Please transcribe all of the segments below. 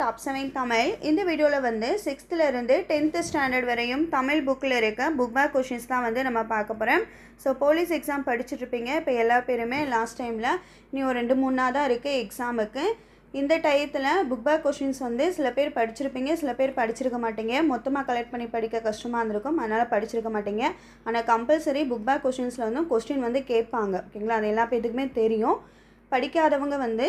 top seven Tamil இந்த வீடியோவில் வந்து சிக்ஸ்த்துலேருந்து டென்த்து ஸ்டாண்டர்ட் வரையும் தமிழ் புக்கில் இருக்க புக் பேக் கொஷின்ஸ் தான் வந்து நம்ம பார்க்க போகிறோம் ஸோ போலீஸ் எக்ஸாம் படிச்சுட்ருப்பீங்க இப்போ எல்லா பேருமே லாஸ்ட் டைமில் நீ ஒரு ரெண்டு மூணு தான் இருக்குது எக்ஸாமுக்கு இந்த டயத்தில் புக் பேக் கொஷின்ஸ் வந்து சில பேர் படிச்சிருப்பீங்க சில பேர் படிச்சிருக்க மாட்டீங்க மொத்தமாக கலெக்ட் பண்ணி படிக்க கஷ்டமாக இருந்திருக்கும் அதனால் படிச்சிருக்க மாட்டீங்க ஆனால் கம்பல்சரி புக் பேக் கொஷின்ஸில் வந்து கொஸ்டின் வந்து கேட்பாங்க ஓகேங்களா அது எல்லா பேத்துக்குமே தெரியும் படிக்காதவங்க வந்து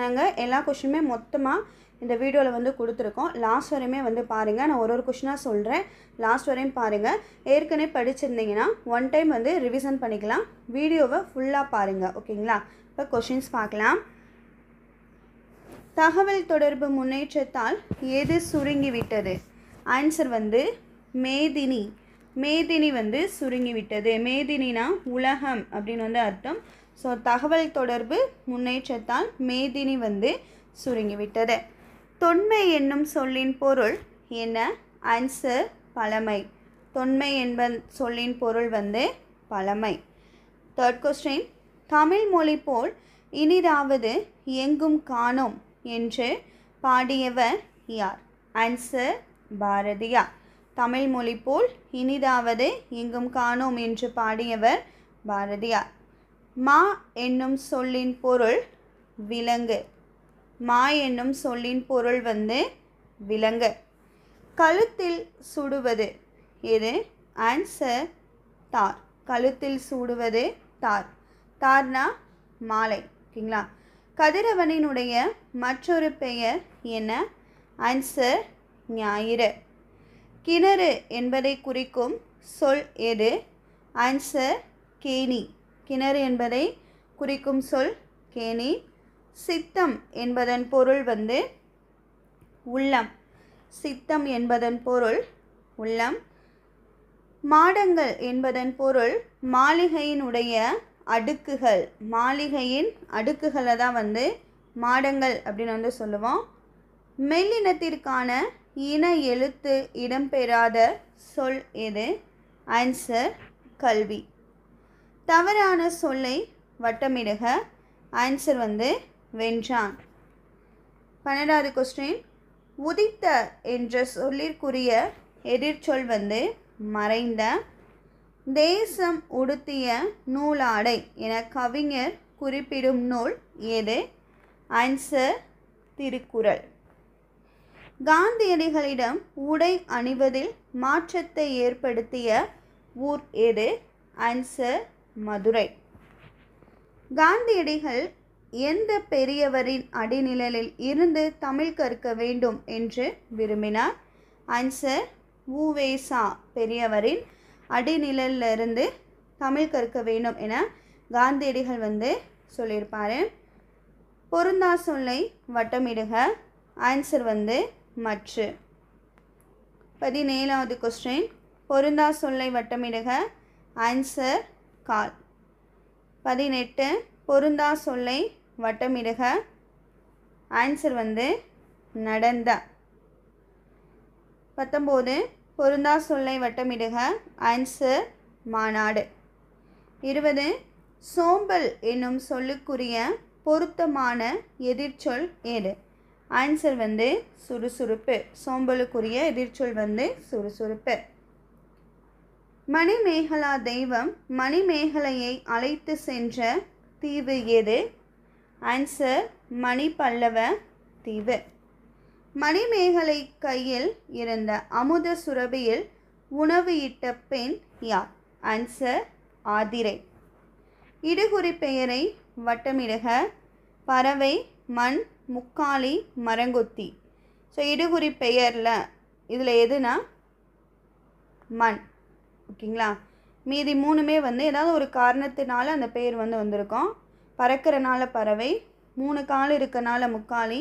நாங்கள் எல்லா கொஷினுமே மொத்தமாக இந்த வீடியோவில் வந்து கொடுத்துருக்கோம் லாஸ்ட் வரையுமே வந்து பாருங்கள் நான் ஒரு ஒரு கொஷினாக சொல்கிறேன் லாஸ்ட் வரையும் பாருங்கள் ஏற்கனவே படிச்சிருந்தீங்கன்னா ஒன் டைம் வந்து ரிவிசன் பண்ணிக்கலாம் வீடியோவை ஃபுல்லாக பாருங்கள் ஓகேங்களா இப்போ கொஷின்ஸ் பார்க்கலாம் தகவல் தொடர்பு முன்னேற்றத்தால் எது சுருங்கிவிட்டது ஆன்சர் வந்து மேதினி மேதினி வந்து சுருங்கிவிட்டது மேதினா உலகம் அப்படின்னு வந்து அர்த்தம் ஸோ தகவல் தொடர்பு முன்னேற்றத்தால் மேதினி வந்து சுருங்கிவிட்டது தொன்மை என்னும் சொல்லின் பொருள் என்ன ஆன்சர் பழமை தொன்மை என்ப சொல்லின் பொருள் வந்து பழமை தேர்ட் கொஸ்டின் தமிழ் மொழி போல் இனிதாவது எங்கும் காணோம் என்று பாடியவர் யார் ஆன்சர் பாரதியார் தமிழ் மொழி போல் இனிதாவது எங்கும் காணோம் என்று பாடியவர் பாரதியார் மா என்னும் சொல்லின் பொருள் விலங்கு மா என்னும் சொல்லின் பொருள் வந்து விலங்கு கழுத்தில் சுடுவது எது ஆன்சர் தார் கழுத்தில் சூடுவது தார் தார்னா மாலை ஓகேங்களா கதிரவனினுடைய மற்றொரு பெயர் என்ன ஆன்சர் ஞாயிறு கிணறு என்பதை குறிக்கும் சொல் எது ஆன்சர் கேணி கிணறு என்பதை குறிக்கும் சொல் கேணி சித்தம் என்பதன் பொருள் வந்து உள்ளம் சித்தம் என்பதன் பொருள் உள்ளம் மாடங்கள் என்பதன் பொருள் மாளிகையினுடைய அடுக்குகள் மாளிகையின் அடுக்குகளை தான் வந்து மாடங்கள் அப்படின்னு வந்து சொல்லுவோம் மெல்லினத்திற்கான இன எழுத்து இடம்பெறாத சொல் எது ஆன்சர் கல்வி தவறான சொல்லை வட்டமிடுக ஆன்சர் வந்து வென்றான் பன்னெண்டாவது கொஸ்டின் உதித்த என்ற சொல்லிற்குரிய எதிர்ச்சொல் வந்து மறைந்த தேசம் உடுத்திய நூலாடை என கவிஞர் குறிப்பிடும் நூல் எது ஆன்சர் திருக்குறள் காந்தியடிகளிடம் உடை அணிவதில் மாற்றத்தை ஏற்படுத்திய ஊர் எது ஆன்சர் மதுரை காந்தியடிகள் எந்த பெரியவரின் அடிநிழலில் இருந்து தமிழ் கற்க வேண்டும் என்று விரும்பினார் ஆன்சர் ஊவேசா பெரியவரின் அடிநிழலிருந்து தமிழ் கற்க வேண்டும் என காந்தியடிகள் வந்து சொல்லியிருப்பார் பொருந்தா சொல்லை வட்டமிடுக ஆன்சர் வந்து மற்று பதினேழாவது கொஸ்டின் பொருந்தா சொல்லை வட்டமிடுக ஆன்சர் கால் பதினெட்டு பொருந்தா சொல்லை வட்டமிடுக ஆன்சர் வந்து நடந்த பத்தொம்போது பொருந்தா சொல்லை வட்டமிடுக ஆன்சர் மாநாடு இருபது சோம்பல் என்னும் சொல்லுக்குரிய பொருத்தமான எதிர்ச்சொல் எது ஆன்சர் வந்து சுறுசுறுப்பு சோம்பலுக்குரிய எதிர்ச்சொல் வந்து சுறுசுறுப்பு மணிமேகலா தெய்வம் மணிமேகலையை அழைத்து சென்ற தீவு எது ஆன்சர் பல்லவ தீவு மணிமேகலை கையில் இருந்த அமுத சுரபியில் உணவு இட்ட பெண் யார் ஆன்சர் ஆதிரை இடுகுறி பெயரை வட்டமிடுக பறவை மண் முக்காலி மரங்கொத்தி ஸோ இடுகுறி பெயரில் இதில் எதுனா மண் ஓகேங்களா மீதி மூணுமே வந்து ஏதாவது ஒரு காரணத்தினால அந்த பெயர் வந்து வந்திருக்கோம் பறக்கிறனால பறவை மூணு கால் இருக்கனால முக்காலி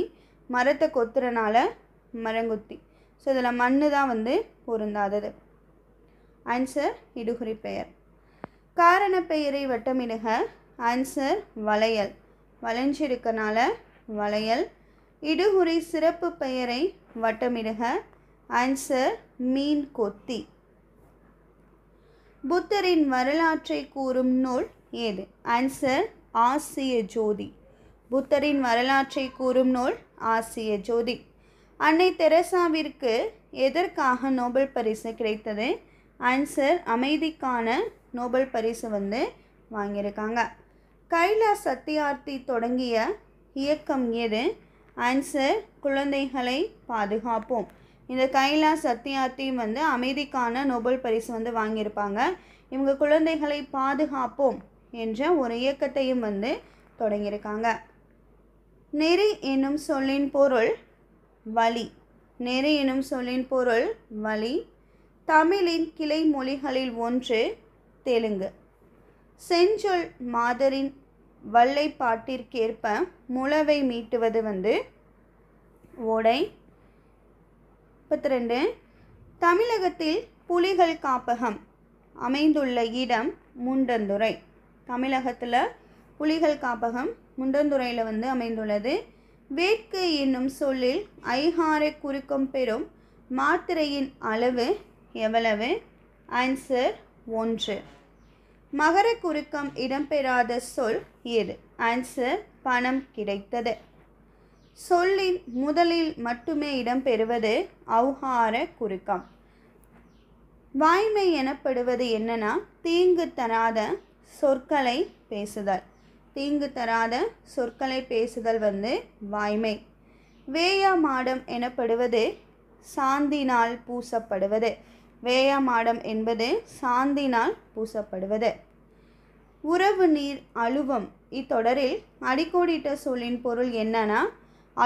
மரத்தை கொத்துறனால மரங்குத்தி ஸோ இதில் மண்ணு தான் வந்து பொருந்தாதது ஆன்சர் இடுகுறி பெயர் காரண பெயரை வட்டமிடுக ஆன்சர் வளையல் வளைஞ்சிருக்கனால வளையல் இடுகுறி சிறப்பு பெயரை வட்டமிடுக ஆன்சர் மீன் கொத்தி புத்தரின் வரலாற்றை கூறும் நூல் ஏது ஆன்சர் ஆசிய ஜோதி புத்தரின் வரலாற்றை கூறும் நூல் ஆசிய ஜோதி அன்னை தெரசாவிற்கு எதற்காக நோபல் பரிசு கிடைத்தது ஆன்சர் அமைதிக்கான நோபல் பரிசு வந்து வாங்கியிருக்காங்க கைலா சத்தியார்த்தி தொடங்கிய இயக்கம் எது ஆன்சர் குழந்தைகளை பாதுகாப்போம் இந்த கைலா சத்தியார்த்தி வந்து அமைதிக்கான நோபல் பரிசு வந்து வாங்கியிருப்பாங்க இவங்க குழந்தைகளை பாதுகாப்போம் என்ற ஒரு இயக்கத்தையும் வந்து தொடங்கியிருக்காங்க நெறி என்னும் சொல்லின் பொருள் வழி நெறி என்னும் சொல்லின் பொருள் வழி தமிழின் கிளை மொழிகளில் ஒன்று தெலுங்கு செஞ்சொல் மாதரின் வல்லைப்பாட்டிற்கேற்ப முளவை மீட்டுவது வந்து ஓடை முப்பத்தி ரெண்டு தமிழகத்தில் புலிகள் காப்பகம் அமைந்துள்ள இடம் முண்டந்துறை தமிழகத்தில் புலிகள் காப்பகம் முண்டந்துறையில் வந்து அமைந்துள்ளது வேட்கு என்னும் சொல்லில் ஐஹாரை குறுக்கம் பெறும் மாத்திரையின் அளவு எவ்வளவு ஆன்சர் ஒன்று மகர குறுக்கம் இடம்பெறாத சொல் எது ஆன்சர் பணம் கிடைத்தது சொல்லின் முதலில் மட்டுமே இடம்பெறுவது அவுகார குறுக்கம் வாய்மை எனப்படுவது என்னன்னா தீங்கு தராத சொற்களை பேசுதல் தீங்கு தராத சொற்களை பேசுதல் வந்து வாய்மை வேயா மாடம் எனப்படுவது சாந்தினால் பூசப்படுவது வேயா மாடம் என்பது சாந்தினால் பூசப்படுவது உறவு நீர் அழுவம் இத்தொடரில் அடிக்கோடிட்ட சொல்லின் பொருள் என்னன்னா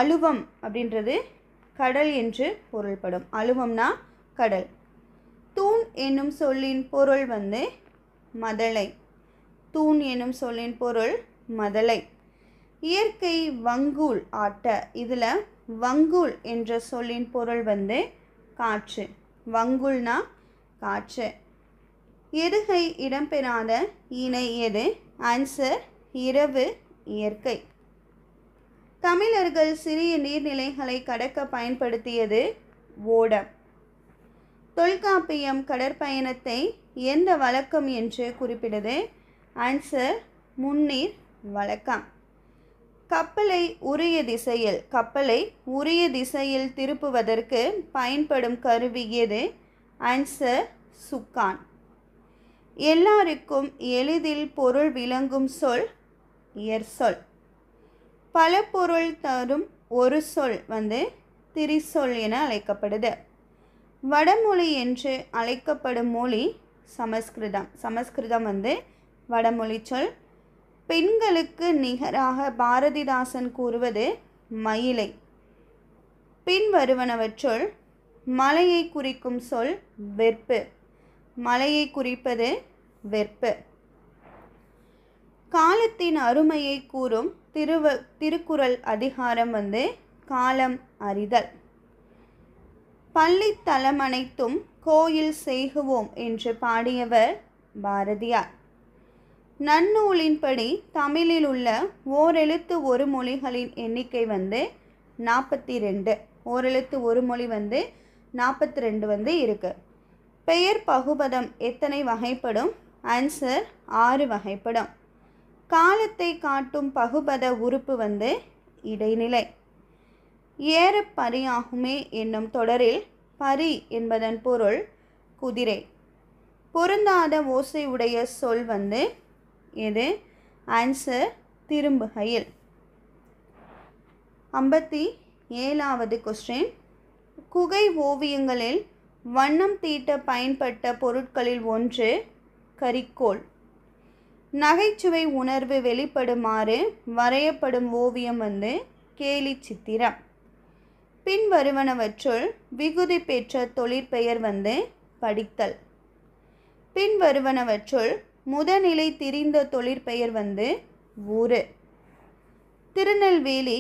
அழுவம் அப்படின்றது கடல் என்று பொருள்படும் அழுவம்னா கடல் தூண் என்னும் சொல்லின் பொருள் வந்து மதலை தூண் எனும் சொல்லின் பொருள் மதலை இயற்கை வங்கூல் ஆட்ட இதில் வங்கூல் என்ற சொல்லின் பொருள் வந்து காற்று வங்குல்னா காற்று எருகை இடம்பெறாத இணை எது ஆன்சர் இரவு இயற்கை தமிழர்கள் சிறிய நீர்நிலைகளை கடக்க பயன்படுத்தியது ஓடம் தொல்காப்பியம் கடற்பயணத்தை எந்த வழக்கம் என்று குறிப்பிடுது ஆன்சர் முன்னீர் வழக்கம் கப்பலை உரிய திசையில் கப்பலை உரிய திசையில் திருப்புவதற்கு பயன்படும் கருவி எது ஆன்சர் சுக்கான் எல்லாருக்கும் எளிதில் பொருள் விளங்கும் சொல் இயற் சொல் பல பொருள் தரும் ஒரு சொல் வந்து திரிசொல் என அழைக்கப்படுது வடமொழி என்று அழைக்கப்படும் மொழி சமஸ்கிருதம் சமஸ்கிருதம் வந்து வடமொழி சொல் பெண்களுக்கு நிகராக பாரதிதாசன் கூறுவது மயிலை பின்வருவனவற்றுள் மலையை குறிக்கும் சொல் வெற்பு மலையை குறிப்பது வெற்பு காலத்தின் அருமையை கூறும் திருவ திருக்குறள் அதிகாரம் வந்து காலம் அறிதல் பள்ளி தலமனைத்தும் கோயில் செய்குவோம் என்று பாடியவர் பாரதியார் நன்னூலின்படி தமிழில் உள்ள ஓரெழுத்து ஒரு மொழிகளின் எண்ணிக்கை வந்து நாற்பத்தி ரெண்டு ஓரெழுத்து ஒரு மொழி வந்து நாற்பத்தி ரெண்டு வந்து இருக்குது பெயர் பகுபதம் எத்தனை வகைப்படும் ஆன்சர் ஆறு வகைப்படும் காலத்தை காட்டும் பகுபத உறுப்பு வந்து இடைநிலை ஏற பரியாகுமே என்னும் தொடரில் பரி என்பதன் பொருள் குதிரை பொருந்தாத ஓசை உடைய சொல் வந்து எது ஆன்சர் திரும்புகையில் ஐம்பத்தி ஏழாவது கொஸ்டின் குகை ஓவியங்களில் வண்ணம் தீட்ட பயன்பட்ட பொருட்களில் ஒன்று கரிக்கோள் நகைச்சுவை உணர்வு வெளிப்படுமாறு வரையப்படும் ஓவியம் வந்து கேலி சித்திரம் பின்வருவனவற்றுள் விகுதி பெற்ற தொழிற்பெயர் வந்து படித்தல் பின்வருவனவற்றுள் முதநிலை திரிந்த தொழிற்பெயர் வந்து ஊர் திருநெல்வேலி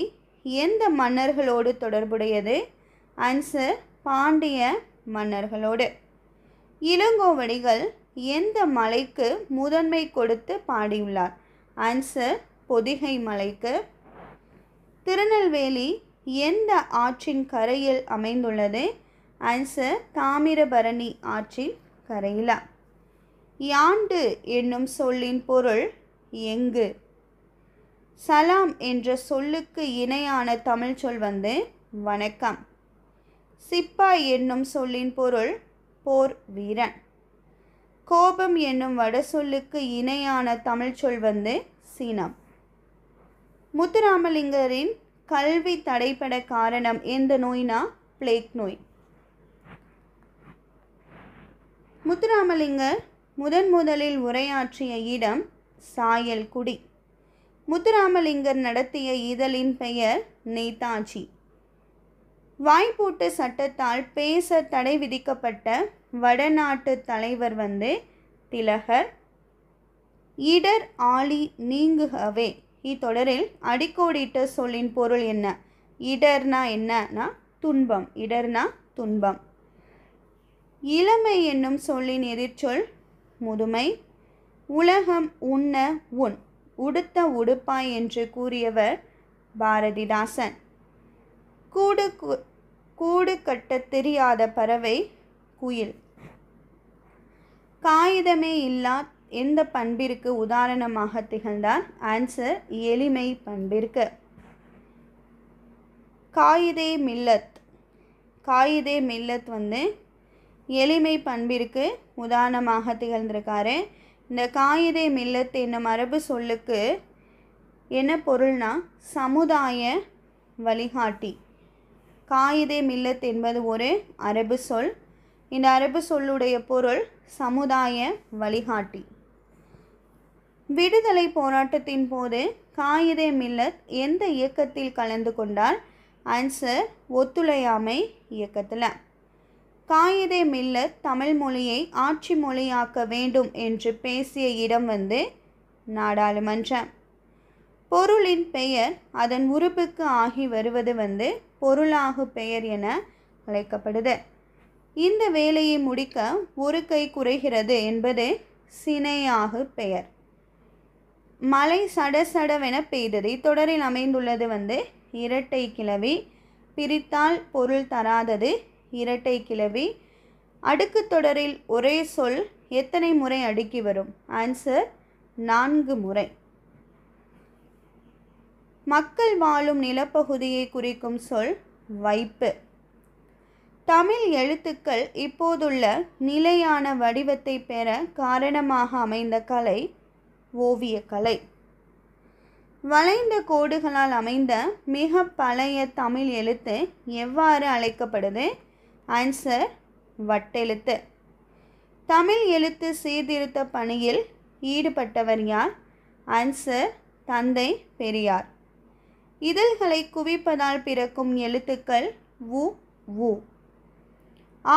எந்த மன்னர்களோடு தொடர்புடையது ஆன்சர் பாண்டிய மன்னர்களோடு இளங்கோவடிகள் எந்த மலைக்கு முதன்மை கொடுத்து பாடியுள்ளார் ஆன்சர் பொதிகை மலைக்கு திருநெல்வேலி எந்த ஆற்றின் கரையில் அமைந்துள்ளது ஆன்சர் தாமிரபரணி ஆற்றின் கரையிலா யாண்டு என்னும் சொல்லின் பொருள் எங்கு சலாம் என்ற சொல்லுக்கு இணையான தமிழ் சொல் வந்து வணக்கம் சிப்பாய் என்னும் சொல்லின் பொருள் போர் வீரன் கோபம் என்னும் வட சொல்லுக்கு இணையான தமிழ் சொல் வந்து சீனம் முத்துராமலிங்கரின் கல்வி தடைபட காரணம் எந்த நோய்னா பிளேக் நோய் முத்துராமலிங்கர் முதன் முதலில் உரையாற்றிய இடம் சாயல்குடி முத்துராமலிங்கர் நடத்திய இதழின் பெயர் நேதாஜி வாய்ப்பூட்டு சட்டத்தால் பேச தடை விதிக்கப்பட்ட வடநாட்டு தலைவர் வந்து திலகர் இடர் ஆளி நீங்குகவே இத்தொடரில் அடிக்கோடிட்ட சொல்லின் பொருள் என்ன இடர்னா என்னன்னா துன்பம் இடர்னா துன்பம் இளமை என்னும் சொல்லின் எதிர்ச்சொல் முதுமை உலகம் உண்ண உண் உடுத்த உடுப்பாய் என்று கூறியவர் பாரதிதாசன் கூடு கூடு கட்ட தெரியாத பறவை குயில் காகிதமே இல்லா எந்த பண்பிற்கு உதாரணமாக திகழ்ந்தார் ஆன்சர் எளிமை பண்பிற்கு காயிதே மில்லத் காயிதே மில்லத் வந்து எளிமை பண்பிற்கு உதாரணமாக திகழ்ந்திருக்காரு இந்த காயிதே மில்லத் என்னும் மரபு சொல்லுக்கு என்ன பொருள்னா சமுதாய வழிகாட்டி காயிதே மில்லத் என்பது ஒரு அரபு சொல் இந்த அரபு சொல்லுடைய பொருள் சமுதாய வழிகாட்டி விடுதலை போராட்டத்தின் போது காயிதே மில்லத் எந்த இயக்கத்தில் கலந்து கொண்டார் ஆன்சர் ஒத்துழையாமை இயக்கத்தில் காயிதே மில்ல தமிழ் மொழியை ஆட்சி மொழியாக்க வேண்டும் என்று பேசிய இடம் வந்து நாடாளுமன்றம் பொருளின் பெயர் அதன் உறுப்புக்கு ஆகி வருவது வந்து பொருளாகு பெயர் என அழைக்கப்படுது இந்த வேலையை முடிக்க ஒரு கை குறைகிறது என்பது சினையாகு பெயர் மலை சடசடவென பெய்தது தொடரில் அமைந்துள்ளது வந்து இரட்டை கிளவி பிரித்தால் பொருள் தராதது இரட்டை கிளவி அடுக்கு தொடரில் ஒரே சொல் எத்தனை முறை அடுக்கி வரும் ஆன்சர் நான்கு முறை மக்கள் வாழும் நிலப்பகுதியை குறிக்கும் சொல் வைப்பு தமிழ் எழுத்துக்கள் இப்போதுள்ள நிலையான வடிவத்தை பெற காரணமாக அமைந்த கலை ஓவியக்கலை வளைந்த கோடுகளால் அமைந்த மிக பழைய தமிழ் எழுத்து எவ்வாறு அழைக்கப்படுது ஆன்சர் வட்டெழுத்து தமிழ் எழுத்து சீர்திருத்த பணியில் ஈடுபட்டவர் யார் ஆன்சர் தந்தை பெரியார் இதழ்களை குவிப்பதால் பிறக்கும் எழுத்துக்கள் உ உ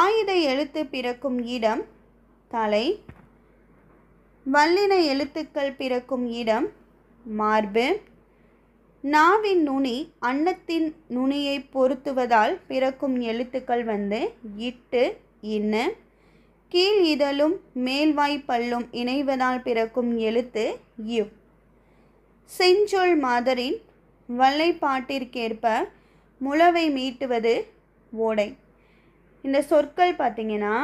ஆயுத எழுத்து பிறக்கும் இடம் தலை வல்லின எழுத்துக்கள் பிறக்கும் இடம் மார்பு நாவின் நுனி அன்னத்தின் நுனியை பொருத்துவதால் பிறக்கும் எழுத்துக்கள் வந்து இட்டு இன்னு கீழ் இதழும் மேல்வாய் பல்லும் இணைவதால் பிறக்கும் எழுத்து யு செஞ்சொல் மாதரின் வல்லைப்பாட்டிற்கேற்ப முளவை மீட்டுவது ஓடை இந்த சொற்கள் பார்த்திங்கன்னா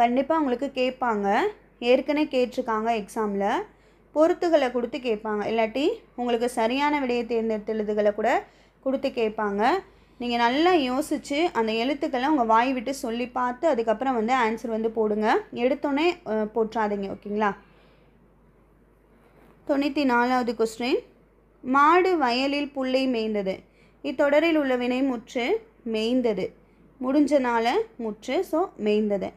கண்டிப்பாக உங்களுக்கு கேட்பாங்க ஏற்கனவே கேட்டிருக்காங்க எக்ஸாமில் பொருத்துகளை கொடுத்து கேட்பாங்க இல்லாட்டி உங்களுக்கு சரியான விடையை எழுதுகளை கூட கொடுத்து கேட்பாங்க நீங்கள் நல்லா யோசித்து அந்த எழுத்துக்களை உங்கள் வாய் விட்டு சொல்லி பார்த்து அதுக்கப்புறம் வந்து ஆன்சர் வந்து போடுங்க எடுத்தோன்னே போற்றாதீங்க ஓகேங்களா தொண்ணூற்றி நாலாவது கொஸ்டின் மாடு வயலில் புல்லை மேய்ந்தது இத்தொடரில் உள்ள வினை முற்று மேய்ந்தது முடிஞ்சனால முற்று ஸோ மேய்ந்தது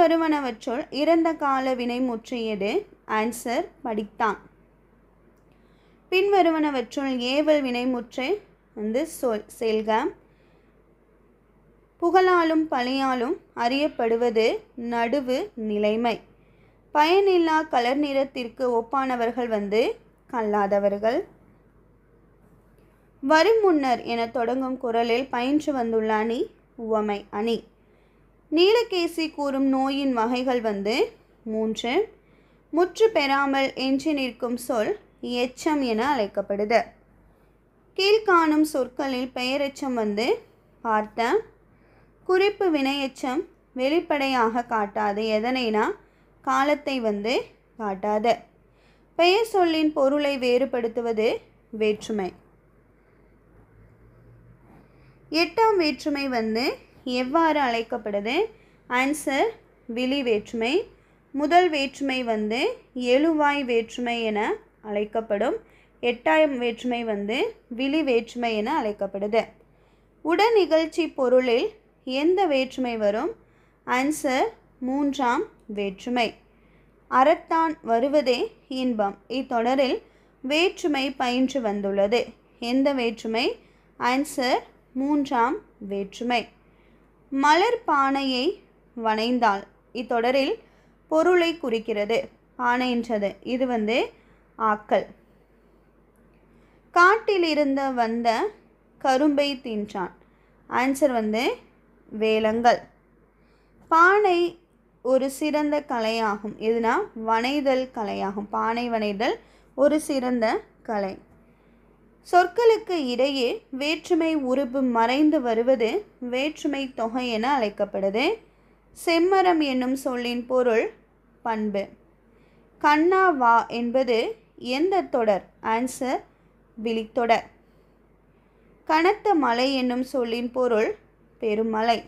வருவனவற்றுள் இறந்த கால வினை முற்றியது ஆன்சர் படித்தான் பின்வருவனவற்றுள் ஏவல் வினைமுற்றை வந்து சொல் செல்க புகழாலும் பழையாலும் அறியப்படுவது நடுவு நிலைமை பயனில்லா கலர் நிறத்திற்கு ஒப்பானவர்கள் வந்து கல்லாதவர்கள் வரும் முன்னர் என தொடங்கும் குரலில் பயின்று வந்துள்ள அணி உவமை அணி நீலகேசி கூறும் நோயின் வகைகள் வந்து மூன்று முற்று பெறாமல் எஞ்சி நிற்கும் சொல் எச்சம் என அழைக்கப்படுது கீழ்காணும் சொற்களில் பெயரெச்சம் வந்து பார்த்த குறிப்பு வினையெச்சம் வெளிப்படையாக காட்டாது எதனைனா காலத்தை வந்து காட்டாது பெயர் சொல்லின் பொருளை வேறுபடுத்துவது வேற்றுமை எட்டாம் வேற்றுமை வந்து எவ்வாறு அழைக்கப்படுது ஆன்சர் விழி வேற்றுமை முதல் வேற்றுமை வந்து எழுவாய் வேற்றுமை என அழைக்கப்படும் எட்டாயம் வேற்றுமை வந்து விழி வேற்றுமை என அழைக்கப்படுது உட நிகழ்ச்சி பொருளில் எந்த வேற்றுமை வரும் ஆன்சர் மூன்றாம் வேற்றுமை அறத்தான் வருவதே இன்பம் இத்தொடரில் வேற்றுமை பயின்று வந்துள்ளது எந்த வேற்றுமை ஆன்சர் மூன்றாம் வேற்றுமை மலர் பானையை வனைந்தால் இத்தொடரில் பொருளை குறிக்கிறது ஆணையின்றது இது வந்து ஆக்கல் காட்டிலிருந்து வந்த கரும்பை தின்றான் ஆன்சர் வந்து வேலங்கள் பானை ஒரு சிறந்த கலையாகும் எதுனா வனைதல் கலையாகும் பானை வனைதல் ஒரு சிறந்த கலை சொற்களுக்கு இடையே வேற்றுமை உறுப்பு மறைந்து வருவது வேற்றுமை தொகை என அழைக்கப்படுது செம்மரம் என்னும் சொல்லின் பொருள் பண்பு கண்ணா வா என்பது எந்த தொடர் ஆன்சர் விழித்தொடர் கனத்த மலை என்னும் சொல்லின் பொருள் பெருமலை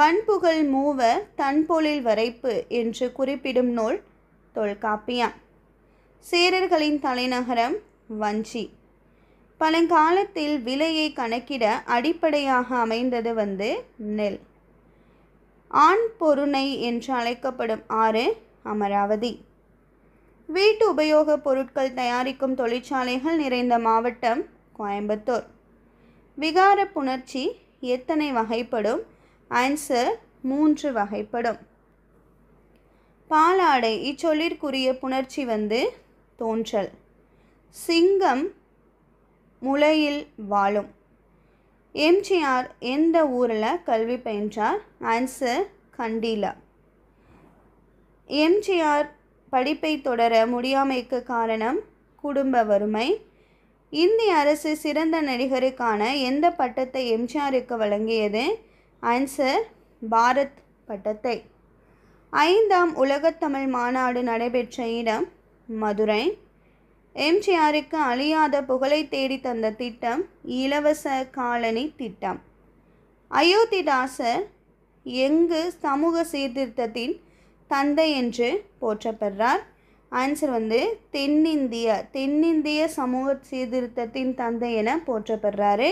வன்புகழ் மூவ தன்பொழில் வரைப்பு என்று குறிப்பிடும் நூல் தொல்காப்பியம் சேரர்களின் தலைநகரம் வஞ்சி பழங்காலத்தில் விலையை கணக்கிட அடிப்படையாக அமைந்தது வந்து நெல் ஆண் பொருணை என்று அழைக்கப்படும் ஆறு அமராவதி வீட்டு உபயோக பொருட்கள் தயாரிக்கும் தொழிற்சாலைகள் நிறைந்த மாவட்டம் கோயம்புத்தூர் விகார புணர்ச்சி எத்தனை வகைப்படும் ஆன்சர் மூன்று வகைப்படும் பாலாடை இச்சொல்லிற்குரிய புணர்ச்சி வந்து தோன்றல் சிங்கம் முளையில் வாழும் எம்ஜிஆர் எந்த ஊரில் கல்வி பயின்றார் ஆன்சர் கண்டிலா எம்ஜிஆர் படிப்பை தொடர முடியாமைக்கு காரணம் குடும்ப வறுமை இந்திய அரசு சிறந்த நடிகருக்கான எந்த பட்டத்தை எம்ஜிஆருக்கு வழங்கியது ஆன்சர் பாரத் பட்டத்தை ஐந்தாம் உலகத்தமிழ் மாநாடு நடைபெற்ற இடம் மதுரை எம்ஜிஆருக்கு அழியாத புகழை தேடி தந்த திட்டம் இலவச காலனி திட்டம் அயோத்திதாசர் எங்கு சமூக சீர்திருத்தத்தின் தந்தை என்று போற்றப்படுறார் ஆன்சர் வந்து தென்னிந்திய தென்னிந்திய சமூக சீர்திருத்தத்தின் தந்தை என போற்றப்படுறாரு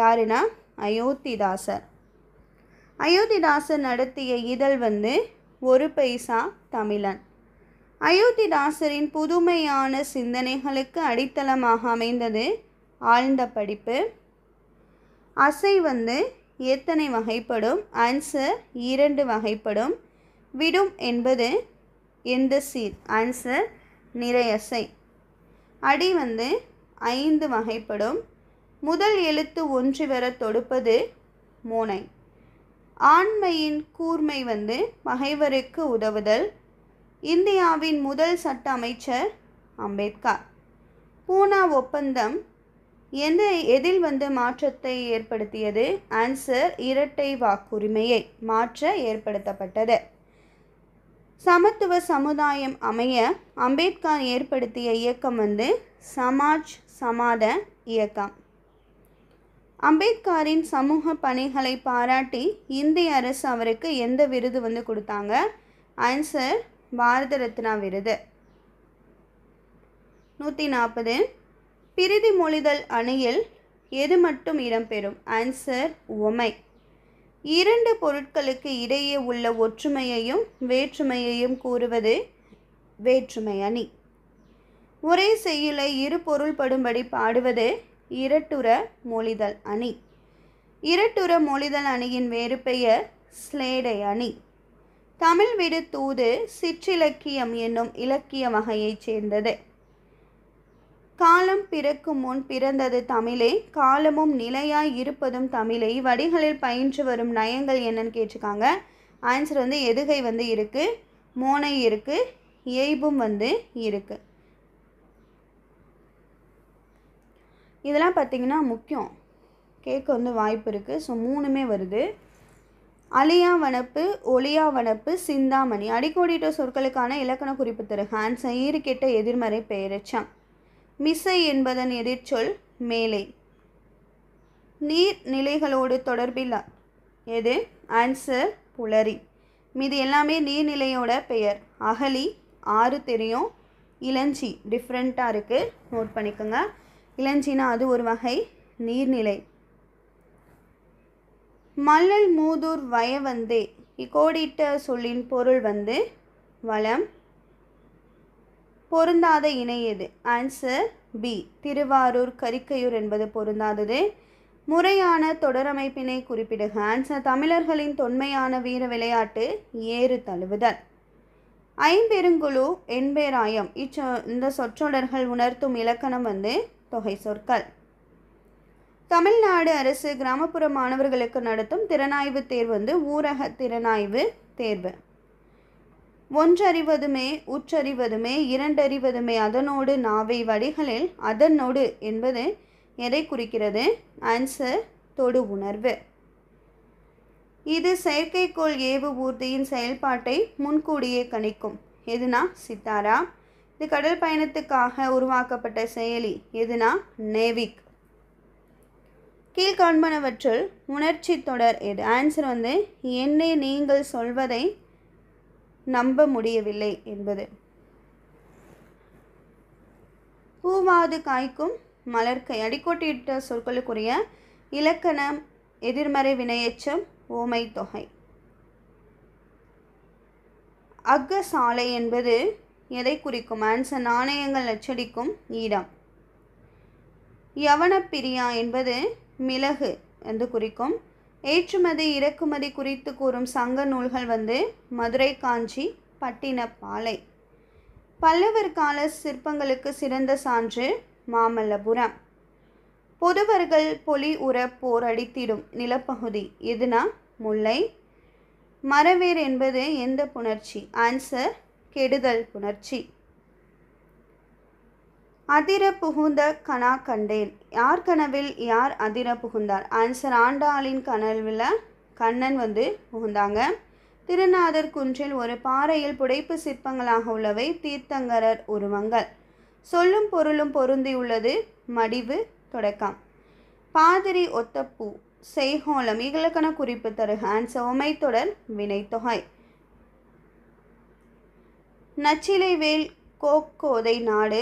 யாருன்னா அயோத்திதாசர் அயோத்திதாசர் நடத்திய இதழ் வந்து ஒரு பைசா தமிழன் அயோத்திதாசரின் புதுமையான சிந்தனைகளுக்கு அடித்தளமாக அமைந்தது ஆழ்ந்த படிப்பு அசை வந்து எத்தனை வகைப்படும் ஆன்சர் இரண்டு வகைப்படும் விடும் என்பது எந்த சீர் ஆன்சர் நிறையசை அடி வந்து ஐந்து வகைப்படும் முதல் எழுத்து ஒன்று வர தொடுப்பது மூனை ஆண்மையின் கூர்மை வந்து பகைவருக்கு உதவுதல் இந்தியாவின் முதல் சட்ட அமைச்சர் அம்பேத்கர் பூனா ஒப்பந்தம் எந்த எதில் வந்து மாற்றத்தை ஏற்படுத்தியது ஆன்சர் இரட்டை வாக்குரிமையை மாற்ற ஏற்படுத்தப்பட்டது சமத்துவ சமுதாயம் அமைய அம்பேத்கர் ஏற்படுத்திய இயக்கம் வந்து சமாஜ் சமாத இயக்கம் அம்பேத்கரின் சமூக பணிகளை பாராட்டி இந்திய அரசு அவருக்கு எந்த விருது வந்து கொடுத்தாங்க ஆன்சர் பாரத ரத்னா விருது நூற்றி நாற்பது பிரிதி மொழிதல் அணியில் எது மட்டும் இடம்பெறும் ஆன்சர் உமை இரண்டு பொருட்களுக்கு இடையே உள்ள ஒற்றுமையையும் வேற்றுமையையும் கூறுவது வேற்றுமை அணி ஒரே செய்யுளை இரு பொருள்படும்படி பாடுவது இரட்டுற மொழிதல் அணி இரட்டுற மொழிதல் அணியின் வேறு பெயர் ஸ்லேடை அணி தமிழ் விடு தூது சிற்றிலக்கியம் என்னும் இலக்கிய வகையைச் சேர்ந்தது காலம் பிறக்கும் முன் பிறந்தது தமிழே காலமும் நிலையாய் இருப்பதும் தமிழை வடிகளில் பயின்று வரும் நயங்கள் என்னன்னு கேட்டிருக்காங்க ஆன்சர் வந்து எதுகை வந்து இருக்குது மோனை இருக்குது இயல்பும் வந்து இருக்குது இதெல்லாம் பார்த்திங்கன்னா முக்கியம் கேட்க வந்து வாய்ப்பு இருக்குது ஸோ மூணுமே வருது அலியா வனப்பு ஒளியா வனப்பு சிந்தாமணி அடிக்கோடிட்ட சொற்களுக்கான இலக்கண குறிப்பு தரு ஹான்ஸ் கெட்ட எதிர்மறை பெயரச்சம் மிசை என்பதன் எதிர்ச்சொல் மேலே நீர் நிலைகளோடு தொடர்பில் எது ஆன்சர் புலரி மீது எல்லாமே நீர்நிலையோட பெயர் அகலி ஆறு தெரியும் இளஞ்சி டிஃப்ரெண்ட்டாக இருக்குது நோட் பண்ணிக்கோங்க இளஞ்சினா அது ஒரு வகை நீர்நிலை மல்லல் மூதூர் வய வந்தே இக்கோடிட்ட சொல்லின் பொருள் வந்து வளம் பொருந்தாத இணையது ஆன்சர் பி திருவாரூர் கரிக்கையூர் என்பது பொருந்தாதது முறையான தொடரமைப்பினை குறிப்பிடுக ஆன்சர் தமிழர்களின் தொன்மையான வீர விளையாட்டு ஏறு தழுவுதல் ஐம்பெருங்குழு எண்பேராயம் இச்சொ இந்த சொற்றொடர்கள் உணர்த்தும் இலக்கணம் வந்து தொகை சொற்கள் தமிழ்நாடு அரசு கிராமப்புற மாணவர்களுக்கு நடத்தும் திறனாய்வு தேர்வு வந்து ஊரக திறனாய்வு தேர்வு ஒன்றறிவதுமே உற்றறிவதுமே இரண்டறிவதுமே அதனோடு நாவை வடிகளில் அதனோடு என்பது எதை குறிக்கிறது ஆன்சர் தொடு உணர்வு இது செயற்கைக்கோள் ஏவு ஊர்தியின் செயல்பாட்டை முன்கூடியே கணிக்கும் எதுனா சித்தாரா இது கடல் பயணத்துக்காக உருவாக்கப்பட்ட செயலி எதுனா நேவிக் கீழ்காண்பனவற்றுள் உணர்ச்சி தொடர் எது ஆன்சர் வந்து என்னை நீங்கள் சொல்வதை நம்ப முடியவில்லை என்பது பூவாது காய்க்கும் மலர்க்கை அடிக்கோட்டிட்ட சொற்களுக்குரிய இலக்கணம் எதிர்மறை வினையச்சம் ஓமை தொகை அக்க சாலை என்பது எதை குறிக்கும் ஆன்சர் நாணயங்கள் அச்சடிக்கும் யவன யவனப்பிரியா என்பது மிளகு என்று குறிக்கும் ஏற்றுமதி இறக்குமதி குறித்து கூறும் சங்க நூல்கள் வந்து மதுரை காஞ்சி பட்டினப்பாலை பல்லவர் கால சிற்பங்களுக்கு சிறந்த சான்று மாமல்லபுரம் பொதுவர்கள் பொலி உர போரடித்திடும் நிலப்பகுதி எதுனா முல்லை மரவேர் என்பது எந்த புணர்ச்சி ஆன்சர் கெடுதல் புணர்ச்சி அதிர புகுந்த கனா கண்டேன் யார் கனவில் யார் அதிர புகுந்தார் ஆன்சர் ஆண்டாளின் கனவில் கண்ணன் வந்து புகுந்தாங்க திருநாதர் குன்றில் ஒரு பாறையில் புடைப்பு சிற்பங்களாக உள்ளவை தீர்த்தங்கரர் உருவங்கள் சொல்லும் பொருளும் பொருந்தியுள்ளது மடிவு தொடக்கம் பாதிரி ஒத்தப்பூ செய்கோளம் இலக்கண குறிப்பு தருக ஆன்சர் தொடர் வினைத்தொகை நச்சிலைவேல் கோக்கோதை நாடு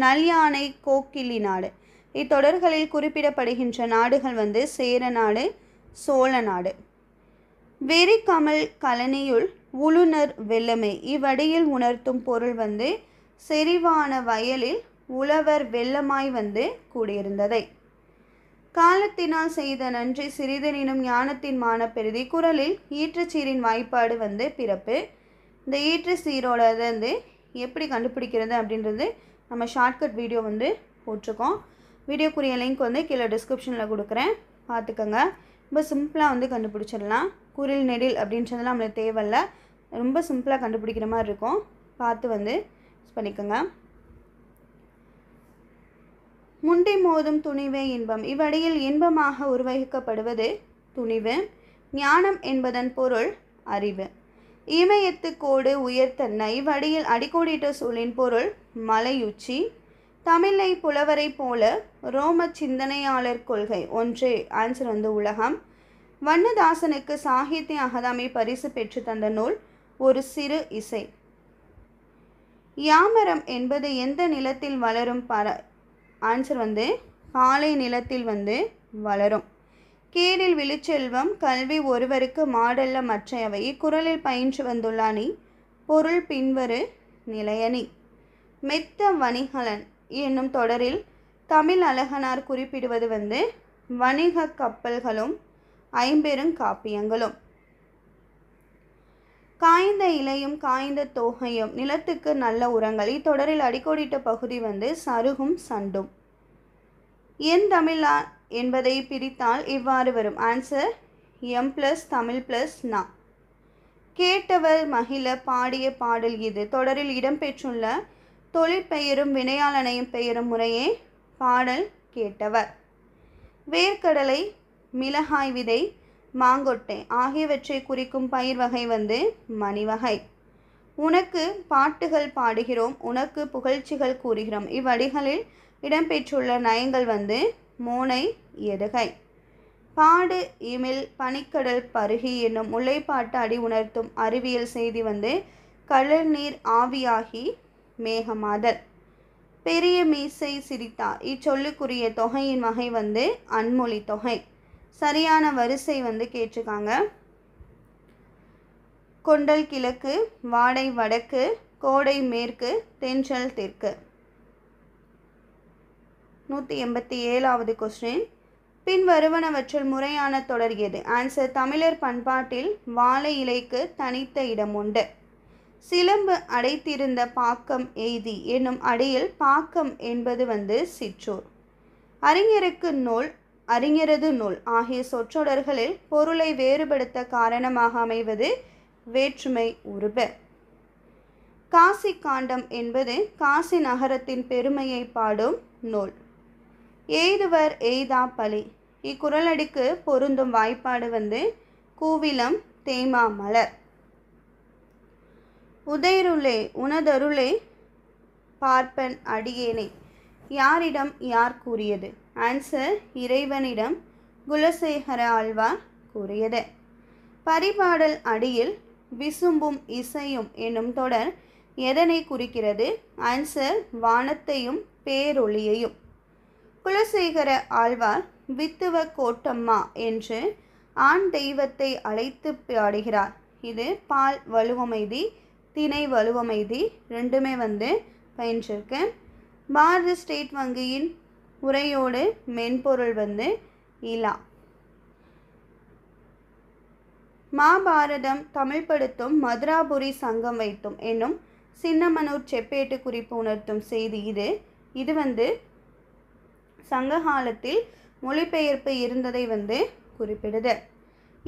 நல் யானை கோக்கிலி நாடு இத்தொடர்களில் குறிப்பிடப்படுகின்ற நாடுகள் வந்து சேர நாடு சோழ நாடு வெறிக்கமல் கலனியுள் உளுநர் வெள்ளமை இவ்வடியில் உணர்த்தும் பொருள் வந்து செறிவான வயலில் உழவர் வெள்ளமாய் வந்து கூடியிருந்ததை காலத்தினால் செய்த நன்றி சிறிதனினும் ஞானத்தின் மானப்பெருதி குரலில் ஈற்றுச்சீரின் வாய்ப்பாடு வந்து பிறப்பு இந்த சீரோட வந்து எப்படி கண்டுபிடிக்கிறது அப்படின்றது நம்ம ஷார்ட்கட் வீடியோ வந்து போட்டிருக்கோம் வீடியோக்குரிய லிங்க் வந்து கீழே டிஸ்கிரிப்ஷனில் கொடுக்குறேன் பார்த்துக்கோங்க ரொம்ப சிம்பிளாக வந்து கண்டுபிடிச்சிடலாம் குரில் நெடில் அப்படின்றதுலாம் நம்மளுக்கு தேவையில்ல ரொம்ப சிம்பிளாக கண்டுபிடிக்கிற மாதிரி இருக்கும் பார்த்து வந்து பண்ணிக்கோங்க முண்டை மோதும் துணிவே இன்பம் இவ்வடியில் இன்பமாக உருவகிக்கப்படுவது துணிவு ஞானம் என்பதன் பொருள் அறிவு இமயத்து கோடு இவ்வடியில் இவ்வழியில் அடிக்கோடிட்ட சொல்லின் பொருள் மலையுச்சி தமிழை புலவரை போல ரோம சிந்தனையாளர் கொள்கை ஒன்றே ஆன்சர் வந்து உலகம் வண்ணதாசனுக்கு சாகித்ய அகாதமி பரிசு பெற்று தந்த நூல் ஒரு சிறு இசை யாமரம் என்பது எந்த நிலத்தில் வளரும் பர ஆன்சர் வந்து காலை நிலத்தில் வந்து வளரும் கேடில் விழுச்செல்வம் கல்வி ஒருவருக்கு மாடல்ல மற்றையவை குரலில் பயின்று வந்துள்ளானி பொருள் பின்வரு நிலையணி மெத்த வணிகலன் என்னும் தொடரில் தமிழ் அழகனார் குறிப்பிடுவது வந்து வணிக கப்பல்களும் ஐம்பெரும் காப்பியங்களும் காய்ந்த இலையும் காய்ந்த தோகையும் நிலத்துக்கு நல்ல உரங்கள் இத்தொடரில் அடிக்கோடிட்ட பகுதி வந்து சருகும் சண்டும் என் தமிழா என்பதை பிரித்தால் இவ்வாறு வரும் answer M plus Tamil plus நா கேட்டவர் மகிழ பாடிய பாடல் இது தொடரில் இடம்பெற்றுள்ள தொழிற்பெயரும் வினையாளனையும் பெயரும் முறையே பாடல் கேட்டவர் வேர்க்கடலை மிளகாய் விதை மாங்கொட்டை ஆகியவற்றை குறிக்கும் பயிர் வகை வந்து மணிவகை உனக்கு பாட்டுகள் பாடுகிறோம் உனக்கு புகழ்ச்சிகள் கூறுகிறோம் இவ்வடிகளில் இடம்பெற்றுள்ள நயங்கள் வந்து மோனை எதுகை பாடு இமில் பனிக்கடல் பருகி என்னும் முல்லைப்பாட்டு அடி உணர்த்தும் அறிவியல் செய்தி வந்து கடல் நீர் ஆவியாகி மேகமாதல் பெரிய மீசை சிரித்தா இச்சொல்லுக்குரிய தொகையின் வகை வந்து அன்மொழி தொகை சரியான வரிசை வந்து கேட்டிருக்காங்க கொண்டல் கிழக்கு வாடை வடக்கு கோடை மேற்கு தென்றல் தெற்கு நூற்றி எண்பத்தி ஏழாவது கொஸ்டின் பின் வருவனவற்றில் முறையான தொடர் எது ஆன்சர் தமிழர் பண்பாட்டில் வாழை இலைக்கு தனித்த இடம் உண்டு சிலம்பு அடைத்திருந்த பாக்கம் எய்தி என்னும் அடியில் பாக்கம் என்பது வந்து சிற்றூர் அறிஞருக்கு நூல் அறிஞரது நூல் ஆகிய சொற்றொடர்களில் பொருளை வேறுபடுத்த காரணமாக அமைவது வேற்றுமை உருப காசி காண்டம் என்பது காசி நகரத்தின் பெருமையை பாடும் நூல் எய்துவர் எய்தா பலி இக்குரலடிக்கு பொருந்தும் வாய்ப்பாடு வந்து கூவிலம் தேமா மலர் உதயருளே உனதருளே பார்ப்பன் அடியேனே யாரிடம் யார் கூறியது ஆன்சர் இறைவனிடம் குலசேகர ஆழ்வார் கூறியது பரிபாடல் அடியில் விசும்பும் இசையும் என்னும் தொடர் எதனை குறிக்கிறது ஆன்சர் வானத்தையும் பேரொளியையும் குலசேகர ஆழ்வார் வித்துவ கோட்டம்மா என்று ஆண் தெய்வத்தை அழைத்து பாடுகிறார் இது பால் வலுவமைதி திணை வலுவமைதி ரெண்டுமே வந்து பயின்றிருக்கு பாரத ஸ்டேட் வங்கியின் உரையோடு மென்பொருள் வந்து இலா மாபாரதம் தமிழ்படுத்தும் மதுராபுரி சங்கம் வைத்தும் என்னும் சின்னமனூர் செப்பேட்டு குறிப்பு உணர்த்தும் செய்தி இது இது வந்து சங்ககாலத்தில் மொழிபெயர்ப்பு இருந்ததை வந்து குறிப்பிடுது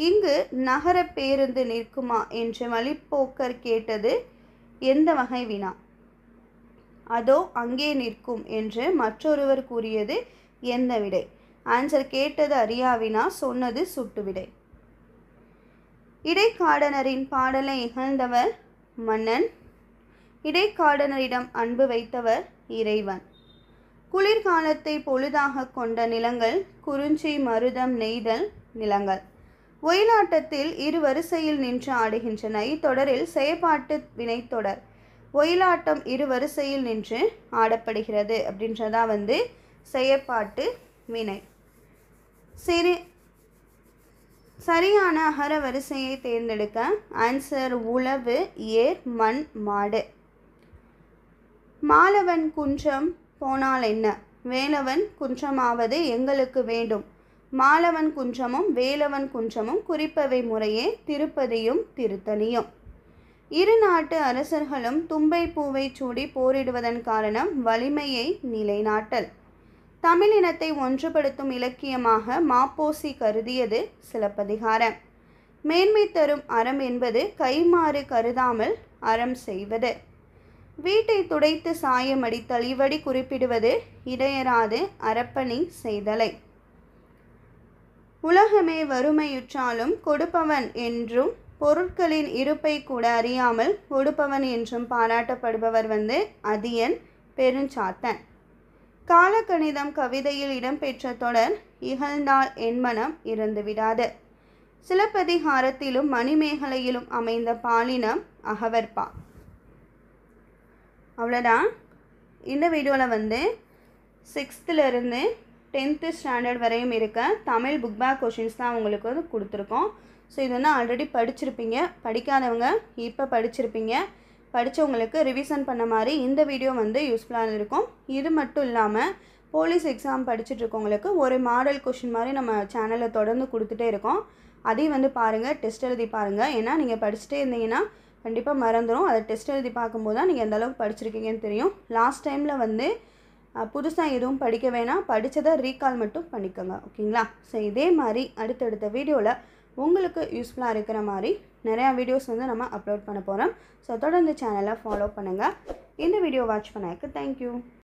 இங்கு நகர பேருந்து நிற்குமா என்று மலிப்போக்கர் கேட்டது எந்த வகை வினா அதோ அங்கே நிற்கும் என்று மற்றொருவர் கூறியது எந்த விடை ஆன்சர் கேட்டது அறியாவினா சொன்னது சுட்டு விடை இடைக்காடனரின் பாடலை இகழ்ந்தவர் மன்னன் இடைக்காடனரிடம் அன்பு வைத்தவர் இறைவன் குளிர்காலத்தை பொழுதாக கொண்ட நிலங்கள் குறிஞ்சி மருதம் நெய்தல் நிலங்கள் ஒயிலாட்டத்தில் இரு வரிசையில் நின்று ஆடுகின்றன இத்தொடரில் செயற்பாட்டு வினைத்தொடர் ஒயிலாட்டம் இரு வரிசையில் நின்று ஆடப்படுகிறது அப்படின்றதா வந்து செயற்பாட்டு வினை சரி சரியான அகர வரிசையை தேர்ந்தெடுக்க ஆன்சர் உழவு ஏர் மண் மாடு மாலவன் குன்றம் போனால் என்ன வேலவன் குன்றமாவது எங்களுக்கு வேண்டும் மாலவன் குன்றமும் வேலவன் குன்றமும் குறிப்பவை முறையே திருப்பதியும் திருத்தணியும் இரு நாட்டு அரசர்களும் தும்பை பூவை சூடி போரிடுவதன் காரணம் வலிமையை நிலைநாட்டல் தமிழினத்தை ஒன்றுபடுத்தும் இலக்கியமாக மாப்போசி கருதியது சிலப்பதிகாரம் மேன்மை தரும் அறம் என்பது கைமாறு கருதாமல் அறம் செய்வது வீட்டை துடைத்து சாயமடி தளிவடி குறிப்பிடுவது இடையராது அரப்பணி செய்தலை உலகமே வறுமையுற்றாலும் கொடுப்பவன் என்றும் பொருட்களின் இருப்பை கூட அறியாமல் கொடுப்பவன் என்றும் பாராட்டப்படுபவர் வந்து அதியன் பெருஞ்சாத்தன் காலக்கணிதம் கவிதையில் இடம்பெற்ற தொடர் இகழ்ந்தால் என் மனம் இருந்து விடாது சிலப்பதிகாரத்திலும் மணிமேகலையிலும் அமைந்த பாலினம் அகவர்பா அவ்வளோதான் இந்த வீடியோவில் வந்து சிக்ஸ்த்துலேருந்து டென்த்து ஸ்டாண்டர்ட் வரையும் இருக்க தமிழ் புக் பேக் கொஷின்ஸ் தான் உங்களுக்கு வந்து கொடுத்துருக்கோம் ஸோ இது வந்து ஆல்ரெடி படிச்சிருப்பீங்க படிக்காதவங்க இப்போ படிச்சிருப்பீங்க படித்தவங்களுக்கு ரிவிஷன் பண்ண மாதிரி இந்த வீடியோ வந்து யூஸ்ஃபுல்லாக இருக்கும் இது மட்டும் இல்லாமல் போலீஸ் எக்ஸாம் படிச்சுட்டு இருக்கவங்களுக்கு ஒரு மாடல் கொஷின் மாதிரி நம்ம சேனலில் தொடர்ந்து கொடுத்துட்டே இருக்கோம் அதையும் வந்து பாருங்கள் டெஸ்ட் எழுதி பாருங்கள் ஏன்னா நீங்கள் படிச்சுட்டே இருந்தீங்கன்னா கண்டிப்பாக மறந்துடும் அதை டெஸ்ட் எழுதி பார்க்கும்போது தான் நீங்கள் எந்தளவுக்கு படிச்சிருக்கீங்கன்னு தெரியும் லாஸ்ட் டைமில் வந்து புதுசாக எதுவும் படிக்க வேணாம் படித்ததை ரீகால் மட்டும் பண்ணிக்கோங்க ஓகேங்களா ஸோ இதே மாதிரி அடுத்தடுத்த வீடியோவில் உங்களுக்கு யூஸ்ஃபுல்லாக இருக்கிற மாதிரி நிறையா வீடியோஸ் வந்து நம்ம அப்லோட் பண்ண போகிறோம் ஸோ தொடர்ந்து சேனலை ஃபாலோ பண்ணுங்கள் இந்த வீடியோ வாட்ச் பண்ணதுக்கு தேங்க்யூ